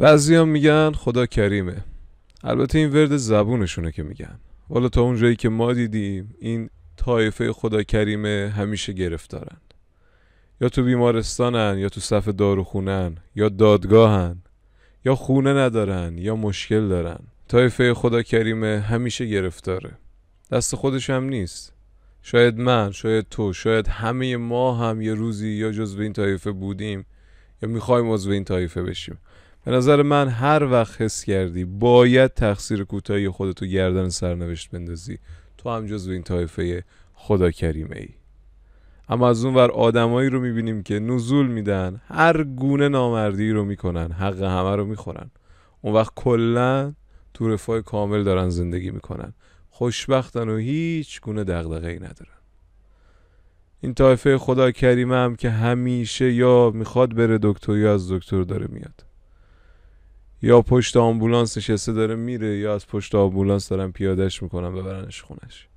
هم میگن خدا کریمه البته این ورد زبونشونه که میگن والا تا اونجایی که ما دیدیم این طایفه خدا کریمه همیشه گرفتارن یا تو بیمارستانن یا تو صف داروخونن یا دادگاهن یا خونه ندارن یا مشکل دارن طایفه خدا کریمه همیشه گرفتاره دست خودش هم نیست شاید من شاید تو شاید همه ما هم یه روزی یا جزو این طایفه بودیم یا میخوایم عضو این طایفه بشیم به نظر من هر وقت حس کردی باید تقصیر کوتاهی خودتو گردن سرنوشت بندازی تو هم جزو این طایفه خدا کریمه ای اما از اونور آدمایی رو میبینیم که نزول میدن هر گونه نامردی رو میکنن حق همه رو میخورن اون وقت کلا تو رفای کامل دارن زندگی میکنن خوشبختن و هیچ گونه دغدغه ای ندارن این طایفه خدا کریمه هم که همیشه یا میخواد بره دکتر یا از دکتر داره میاد یا پشت آمبولانس نشسته داره میره یا از پشت آمبولانس دارن پیادهش میکنن ببرنش خونش